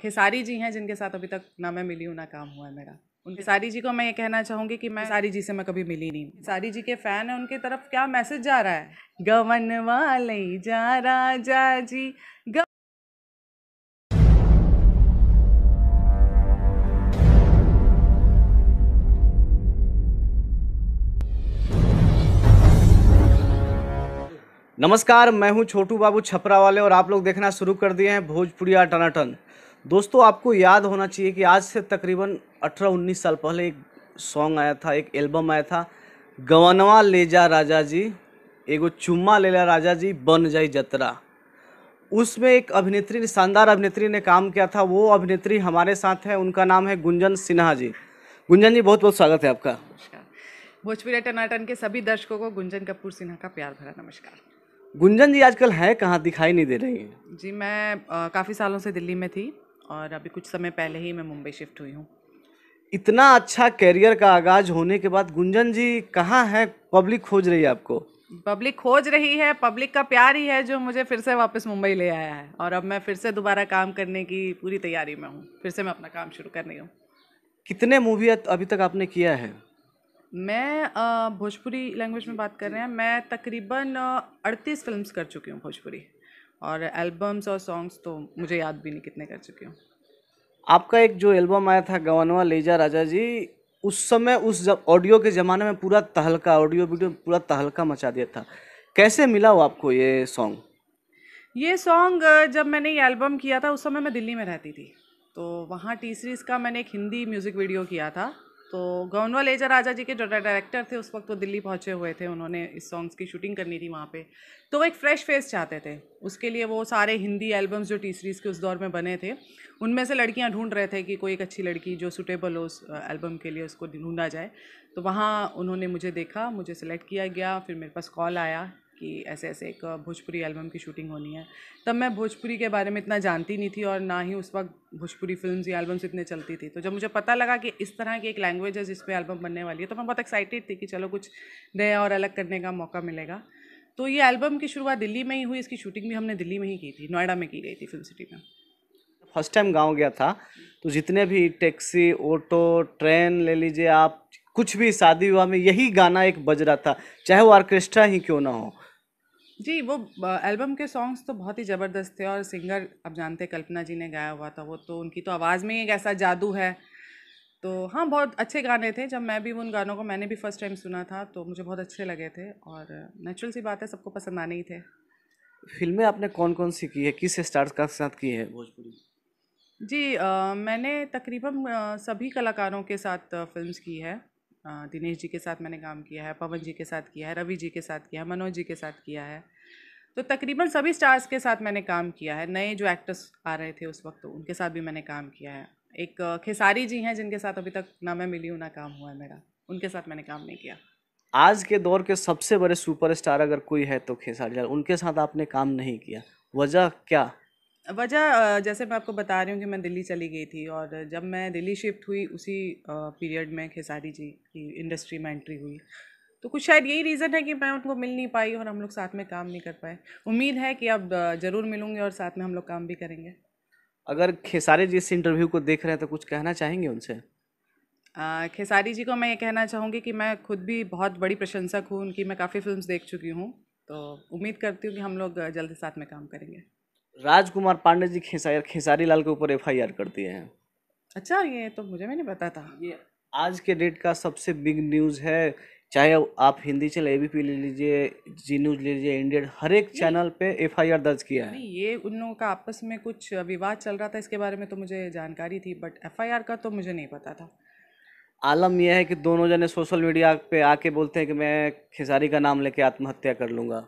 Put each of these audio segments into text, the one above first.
खेसारी जी हैं जिनके साथ अभी तक ना मैं मिली हूँ ना काम हुआ है मेरा उन खेसारी जी को मैं ये कहना चाहूँगी कि मैं सारी जी से मैं कभी मिली नहीं खेसारी जी के फ़ैन हैं उनके तरफ क्या मैसेज जा रहा है गवन वाले जा राजा जी ग नमस्कार मैं हूं छोटू बाबू छपरा वाले और आप लोग देखना शुरू कर दिए हैं भोजपुरी टनाटन दोस्तों आपको याद होना चाहिए कि आज से तकरीबन 18-19 साल पहले एक सॉन्ग आया था एक एल्बम आया था गवनवा ले जा राजा जी एगो चुम्मा ले ला राजा जी बन जाए जतरा उसमें एक अभिनेत्री ने शानदार अभिनेत्री ने काम किया था वो अभिनेत्री हमारे साथ है उनका नाम है गुंजन सिन्हा जी गुंजन जी बहुत बहुत स्वागत है आपका भोजपुरी टनाटन के सभी दर्शकों को गुंजन कपूर सिन्हा का प्यार भरा नमस्कार गुंजन जी आजकल है कहाँ दिखाई नहीं दे रही हैं जी मैं काफ़ी सालों से दिल्ली में थी और अभी कुछ समय पहले ही मैं मुंबई शिफ्ट हुई हूँ इतना अच्छा करियर का आगाज होने के बाद गुंजन जी कहाँ है पब्लिक खोज रही है आपको पब्लिक खोज रही है पब्लिक का प्यार ही है जो मुझे फिर से वापस मुंबई ले आया है और अब मैं फिर से दोबारा काम करने की पूरी तैयारी में हूँ फिर से मैं अपना काम शुरू कर रही हूँ कितने मूवी अभी तक आपने किया है मैं भोजपुरी लैंग्वेज में बात कर रहे हैं मैं तकरीबन अड़तीस फिल्म्स कर चुकी हूँ भोजपुरी और एल्बम्स और सॉन्ग्स तो मुझे याद भी नहीं कितने कर चुके हूँ आपका एक जो एल्बम आया था गवनवा लेजा राजा जी उस समय उस जब ऑडियो के ज़माने में पूरा तहलका ऑडियो वीडियो पूरा तहलका मचा दिया था कैसे मिला वो आपको ये सॉन्ग ये सॉन्ग जब मैंने ये एल्बम किया था उस समय मैं दिल्ली में रहती थी तो वहाँ टी सीरीज़ का मैंने एक हिंदी म्यूज़िक वीडियो किया था तो गवनवा लेजर राजा जी के जो डायरेक्टर थे उस वक्त वो तो दिल्ली पहुँचे हुए थे उन्होंने इस सॉन्ग्स की शूटिंग करनी थी वहाँ पे तो वो एक फ्रेश फेस चाहते थे उसके लिए वो सारे हिंदी एल्बम्स जो टी सीरीज़ के उस दौर में बने थे उनमें से लड़कियाँ ढूंढ रहे थे कि कोई एक अच्छी लड़की जो सुटेबल हो उस एल्बम के लिए उसको ढूंढा जाए तो वहाँ उन्होंने मुझे देखा मुझे सेलेक्ट किया गया फिर मेरे पास कॉल आया कि ऐसे ऐसे एक भोजपुरी एल्बम की शूटिंग होनी है तब मैं भोजपुरी के बारे में इतना जानती नहीं थी और ना ही उस वक्त भोजपुरी फिल्म या एल्बम्स इतने चलती थी तो जब मुझे पता लगा कि इस तरह की एक लैंग्वेज है जिस एल्बम बनने वाली है तो मैं बहुत एक्साइटेड थी कि चलो कुछ नया और अलग करने का मौका मिलेगा तो ये एल्बम की शुरुआत दिल्ली में ही हुई इसकी शूटिंग भी हमने दिल्ली में ही की थी नोएडा में की गई थी फिल्म सिटी में फर्स्ट टाइम गाँव गया था तो जितने भी टैक्सी ऑटो ट्रेन ले लीजिए आप कुछ भी शादी विवाह में यही गाना एक बज रहा था चाहे वो ऑर्केस्ट्रा ही क्यों ना हो जी वो एल्बम के सॉन्ग्स तो बहुत ही ज़बरदस्त थे और सिंगर अब जानते कल्पना जी ने गाया हुआ था वो तो उनकी तो आवाज़ में एक ऐसा जादू है तो हाँ बहुत अच्छे गाने थे जब मैं भी उन गानों को मैंने भी फर्स्ट टाइम सुना था तो मुझे बहुत अच्छे लगे थे और नेचुरल सी बात है सबको पसंद आने ही थे फिल्में आपने कौन कौन सी की है किस स्टार्स का साथ की है भोजपुरी जी आ, मैंने तकरीबन सभी कलाकारों के साथ फिल्म्स की है दिनेश जी के साथ मैंने काम किया है पवन जी के साथ किया है रवि जी के साथ किया है मनोज जी के साथ किया है तो तकरीबन सभी स्टार्स के साथ मैंने काम किया है नए जो एक्टर्स आ रहे थे उस वक्त तो उनके साथ भी मैंने काम किया है एक खेसारी जी हैं जिनके साथ अभी तक ना मैं मिली हूँ ना काम हुआ है मेरा उनके साथ मैंने काम नहीं किया आज के दौर के सबसे बड़े सुपरस्टार अगर कोई है तो खेसारी लाल उनके साथ आपने काम नहीं किया वजह क्या वजह जैसे मैं आपको बता रही हूँ कि मैं दिल्ली चली गई थी और जब मैं दिल्ली शिफ्ट हुई उसी पीरियड में खेसारी जी की इंडस्ट्री में एंट्री हुई तो कुछ शायद यही रीज़न है कि मैं उनको मिल नहीं पाई और हम लोग साथ में काम नहीं कर पाए उम्मीद है कि अब ज़रूर मिलूंगे और साथ में हम लोग काम भी करेंगे अगर खेसारी जी इस इंटरव्यू को देख रहे हैं तो कुछ कहना चाहेंगे उनसे खेसारी जी को मैं ये कहना चाहूँगी कि मैं खुद भी बहुत बड़ी प्रशंसक हूँ उनकी मैं काफ़ी फिल्म देख चुकी हूँ तो उम्मीद करती हूँ कि हम लोग जल्द साथ में काम करेंगे राजकुमार पांडे जी खेसारी खेसारी लाल के ऊपर एफ आई आर कर दिए हैं अच्छा ये तो मुझे भी नहीं पता था ये आज के डेट का सबसे बिग न्यूज़ है चाहे आप Hindi channel A B P ले लीजिए जी न्यूज ले लीजिए इंडियन हर एक चैनल पे एफ आई आर दर्ज किया है ये उन लोगों का आपस में कुछ विवाद चल रहा था इसके बारे में तो मुझे जानकारी थी बट एफ आई आर का तो मुझे नहीं पता था आलम यह है कि दोनों जने सोशल मीडिया पे आके बोलते हैं कि मैं खेसारी का नाम लेके आत्महत्या कर लूँगा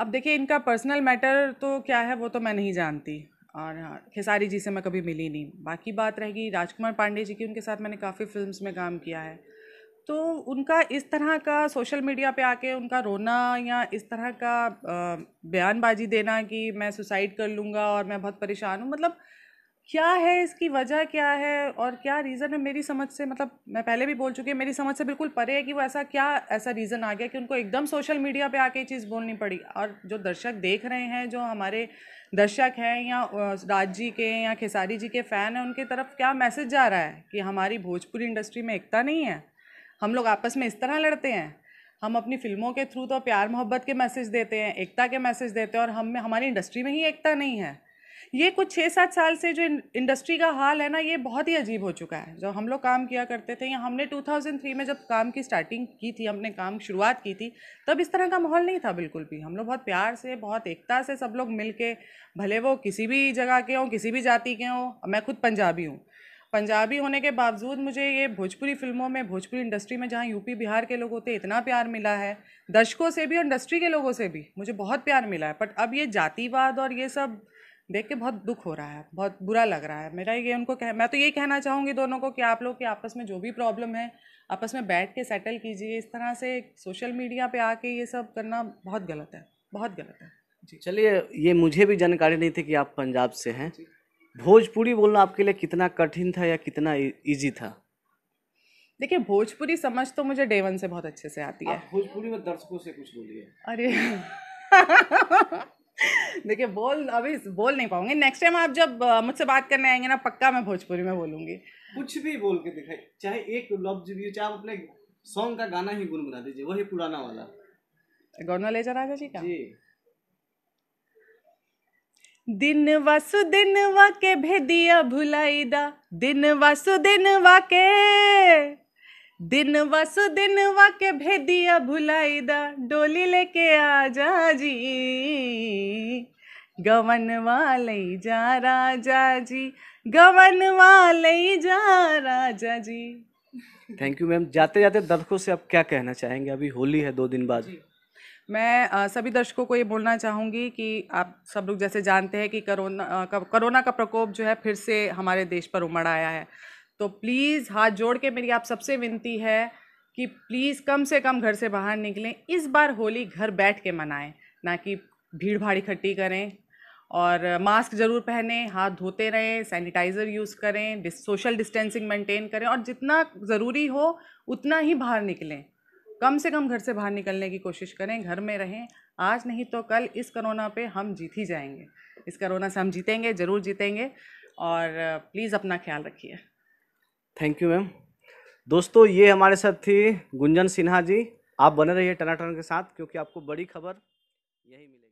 अब देखिए इनका पर्सनल मैटर तो क्या है वो तो मैं नहीं जानती और हाँ, खेसारी जी से मैं कभी मिली नहीं बाकी बात रहेगी राजकुमार पांडे जी की उनके साथ मैंने काफ़ी फिल्म्स में काम किया है तो उनका इस तरह का सोशल मीडिया पे आके उनका रोना या इस तरह का बयानबाजी देना कि मैं सुसाइड कर लूँगा और मैं बहुत परेशान हूँ मतलब क्या है इसकी वजह क्या है और क्या रीज़न है मेरी समझ से मतलब मैं पहले भी बोल चुकी हूँ मेरी समझ से बिल्कुल परे है कि वो ऐसा क्या ऐसा रीज़न आ गया कि उनको एकदम सोशल मीडिया पे आके ये चीज़ बोलनी पड़ी और जो दर्शक देख रहे हैं जो हमारे दर्शक हैं या राज जी के या खेसारी जी के फ़ैन हैं उनकी तरफ क्या मैसेज जा रहा है कि हमारी भोजपुरी इंडस्ट्री में एकता नहीं है हम लोग आपस में इस तरह लड़ते हैं हम अपनी फिल्मों के थ्रू तो प्यार मोहब्बत के मैसेज देते हैं एकता के मैसेज देते हैं और हम हमारी इंडस्ट्री में ही एकता नहीं है ये कुछ छः सात साल से जो इंडस्ट्री का हाल है ना ये बहुत ही अजीब हो चुका है जो हम लोग काम किया करते थे या हमने 2003 में जब काम की स्टार्टिंग की थी हमने काम शुरुआत की थी तब इस तरह का माहौल नहीं था बिल्कुल भी हम लोग बहुत प्यार से बहुत एकता से सब लोग मिल के भले वो किसी भी जगह के हों किसी भी जाति के हों मैं खुद पंजाबी हूँ पंजाबी होने के बावजूद मुझे ये भोजपुरी फिल्मों में भोजपुरी इंडस्ट्री में जहाँ यूपी बिहार के लोग होते इतना प्यार मिला है दर्शकों से भी और इंडस्ट्री के लोगों से भी मुझे बहुत प्यार मिला है बट अब ये जातिवाद और ये सब देख के बहुत दुख हो रहा है बहुत बुरा लग रहा है मेरा ये उनको कह मैं तो यही कहना चाहूँगी दोनों को कि आप लोग की आपस में जो भी प्रॉब्लम है आपस में बैठ के सेटल कीजिए इस तरह से सोशल मीडिया पे आके ये सब करना बहुत गलत है बहुत गलत है जी चलिए ये मुझे भी जानकारी नहीं थी कि आप पंजाब से हैं भोजपुरी बोलना आपके लिए कितना कठिन था या कितना ईजी था देखिए भोजपुरी समझ तो मुझे डेवन से बहुत अच्छे से आती है भोजपुरी में दर्शकों से कुछ बोलिए अरे देखिए बोल अभी बोल नहीं पाऊंगी नेक्स्ट टाइम आप जब मुझसे बात करने आएंगे ना पक्का मैं भोजपुरी में बोलूंगी कुछ भी बोल के दिखाई चाहे एक लफ्ज भी चाहे आप अपने सॉन्ग का गाना ही गुनगुना दीजिए वही पुराना वाला गौरव ले जा राजा जी का जी दिन वसु दिन वा के भेदिया भुलाइदा दिन वसु दिन वा के दिन वस दिन वक भेदिया भुलाई भुलाईदा डोली लेके आ जा जी गवन वाले जा राजा जी गवन वाले जा राजा जी थैंक यू मैम जाते जाते दर्शकों से आप क्या कहना चाहेंगे अभी होली है दो दिन बाद मैं आ, सभी दर्शकों को ये बोलना चाहूँगी कि आप सब लोग जैसे जानते हैं कि करोना आ, करोना का प्रकोप जो है फिर से हमारे देश पर उमड़ आया है तो प्लीज़ हाथ जोड़ के मेरी आप सबसे विनती है कि प्लीज़ कम से कम घर से बाहर निकलें इस बार होली घर बैठ के मनाएं ना कि भीड़ भाड़ इकट्ठी करें और मास्क ज़रूर पहनें हाथ धोते रहें सैनिटाइज़र यूज़ करें डिस, सोशल डिस्टेंसिंग मेंटेन करें और जितना ज़रूरी हो उतना ही बाहर निकलें कम से कम घर से बाहर निकलने की कोशिश करें घर में रहें आज नहीं तो कल इस करोना पे हम जीत ही जाएंगे इस करोना से हम जीतेंगे ज़रूर जीतेंगे और प्लीज़ अपना ख्याल रखिए थैंक यू मैम दोस्तों ये हमारे साथ थी गुंजन सिन्हा जी आप बने रहिए टनाटन के साथ क्योंकि आपको बड़ी खबर यही मिलेगी